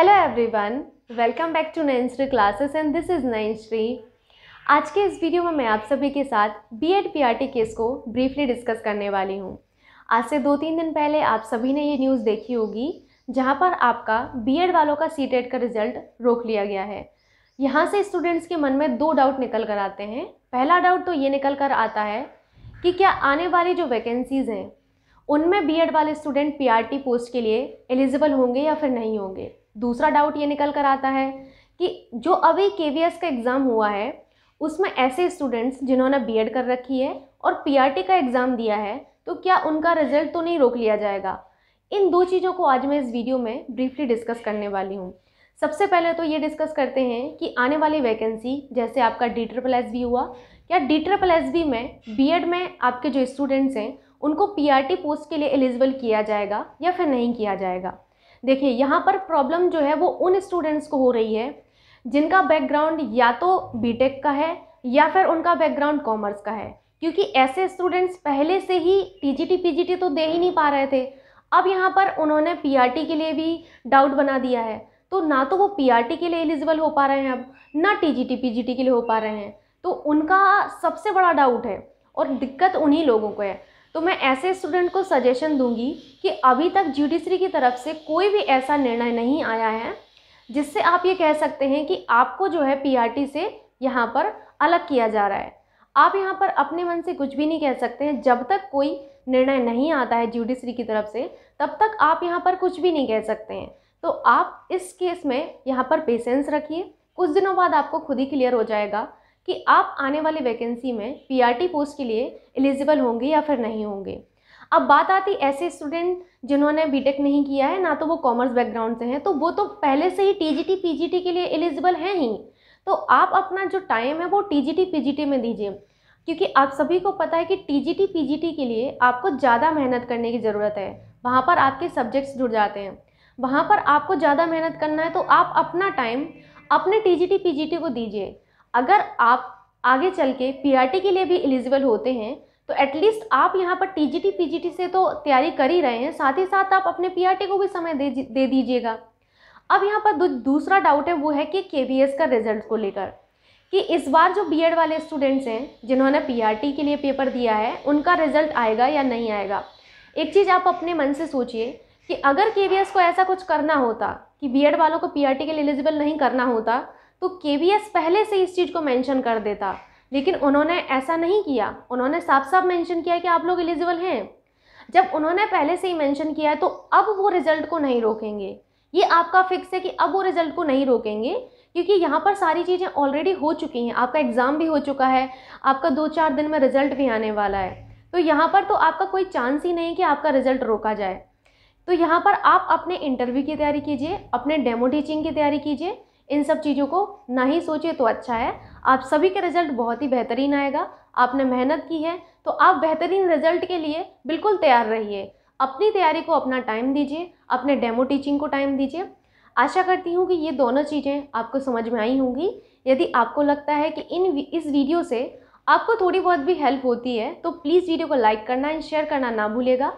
hello everyone welcome back to Nainshree classes and this is Nainshree आज के इस वीडियो में मैं आप सभी के साथ बी एड पी केस को ब्रीफली डिस्कस करने वाली हूँ आज से दो तीन दिन पहले आप सभी ने ये न्यूज़ देखी होगी जहाँ पर आपका बी एड वालों का सी e का रिजल्ट रोक लिया गया है यहाँ से स्टूडेंट्स के मन में दो डाउट निकल कर आते हैं पहला डाउट तो ये निकल कर आता है कि क्या आने वाली जो वैकेंसीज़ हैं उनमें बीएड वाले स्टूडेंट पीआरटी पोस्ट के लिए एलिजिबल होंगे या फिर नहीं होंगे दूसरा डाउट ये निकल कर आता है कि जो अभी के का एग्ज़ाम हुआ है उसमें ऐसे स्टूडेंट्स जिन्होंने बीएड कर रखी है और पीआरटी का एग्ज़ाम दिया है तो क्या उनका रिजल्ट तो नहीं रोक लिया जाएगा इन दो चीज़ों को आज मैं इस वीडियो में ब्रीफली डिस्कस करने वाली हूँ सबसे पहले तो ये डिस्कस करते हैं कि आने वाली वैकेंसी जैसे आपका डी ट्रिपल एस बी हुआ या डी ट्रिपल एस बी में एड में आपके जो स्टूडेंट्स हैं उनको टी पोस्ट के लिए एलिजिबल किया जाएगा या फिर नहीं किया जाएगा देखिए यहाँ पर प्रॉब्लम जो है वो उन स्टूडेंट्स को हो रही है जिनका बैकग्राउंड या तो बीटेक का है या फिर उनका बैकग्राउंड कॉमर्स का है क्योंकि ऐसे स्टूडेंट्स पहले से ही टीजीटी पीजीटी तो दे ही नहीं पा रहे थे अब यहाँ पर उन्होंने पीआरटी के लिए भी डाउट बना दिया है तो ना तो वो पीआरटी के लिए एलिजिबल हो पा रहे हैं अब ना टीजीटी पीजीटी के लिए हो पा रहे हैं तो उनका सबसे बड़ा डाउट है और दिक्कत उन्हीं लोगों को है तो मैं ऐसे स्टूडेंट को सजेशन दूंगी कि अभी तक जुडिशरी की तरफ से कोई भी ऐसा निर्णय नहीं आया है जिससे आप ये कह सकते हैं कि आपको जो है पीआरटी से यहाँ पर अलग किया जा रहा है आप यहाँ पर अपने मन से कुछ भी नहीं कह सकते हैं जब तक कोई निर्णय नहीं आता है जुडिशरी की तरफ से तब तक आप यहाँ पर कुछ भी नहीं कह सकते हैं तो आप इस केस में यहाँ पर पेशेंस रखिए कुछ दिनों बाद आपको खुद ही क्लियर हो जाएगा कि आप आने वाली वैकेंसी में पीआरटी पोस्ट के लिए एलिजिबल होंगे या फिर नहीं होंगे अब बात आती ऐसे स्टूडेंट जिन्होंने बीटेक नहीं किया है ना तो वो कॉमर्स बैकग्राउंड से हैं तो वो तो पहले से ही टीजीटी पीजीटी के लिए एलिजिबल हैं ही तो आप अपना जो टाइम है वो टीजीटी पीजीटी में दीजिए क्योंकि आप सभी को पता है कि टीजीटी पीजीटी के लिए आपको ज़्यादा मेहनत करने की ज़रूरत है वहाँ पर आपके सब्जेक्ट्स जुड़ जाते हैं वहाँ पर आपको ज़्यादा मेहनत करना है तो आप अपना टाइम अपने टी जी को दीजिए अगर आप आगे चल के पी के लिए भी एलिजिबल होते हैं तो एटलीस्ट आप यहाँ पर टी जी से तो तैयारी कर ही रहे हैं साथ ही साथ आप अपने पी को भी समय दे दे दीजिएगा अब यहाँ पर दूसरा डाउट है वो है कि के का रिजल्ट को लेकर कि इस बार जो बीएड वाले स्टूडेंट्स हैं जिन्होंने पीआरटी के लिए पेपर दिया है उनका रिजल्ट आएगा या नहीं आएगा एक चीज़ आप अपने मन से सोचिए कि अगर के को ऐसा कुछ करना होता कि बीएड वालों को पीआरटी के लिए एलिजिबल नहीं करना होता तो के पहले से इस चीज़ को मैंशन कर देता लेकिन उन्होंने ऐसा नहीं किया उन्होंने साफ साफ मैंशन किया कि आप लोग एलिजिबल हैं जब उन्होंने पहले से ही मेंशन किया है तो अब वो रिजल्ट को नहीं रोकेंगे ये आपका फिक्स है कि अब वो रिजल्ट को नहीं रोकेंगे क्योंकि यहाँ पर सारी चीज़ें ऑलरेडी हो चुकी हैं आपका एग्ज़ाम भी हो चुका है आपका दो चार दिन में रिजल्ट भी आने वाला है तो यहाँ पर तो आपका कोई चांस ही नहीं कि आपका रिजल्ट रोका जाए तो यहाँ पर आप अपने इंटरव्यू की तैयारी कीजिए अपने डेमो टीचिंग की तैयारी कीजिए इन सब चीज़ों को ना ही सोचे तो अच्छा है आप सभी के रिज़ल्ट बहुत ही बेहतरीन आएगा आपने मेहनत की है तो आप बेहतरीन रिज़ल्ट के लिए बिल्कुल तैयार रहिए अपनी तैयारी को अपना टाइम दीजिए अपने डेमो टीचिंग को टाइम दीजिए आशा करती हूँ कि ये दोनों चीज़ें आपको समझ में आई होंगी यदि आपको लगता है कि इन इस वीडियो से आपको थोड़ी बहुत भी हेल्प होती है तो प्लीज़ वीडियो को लाइक करना एंड शेयर करना ना भूलेगा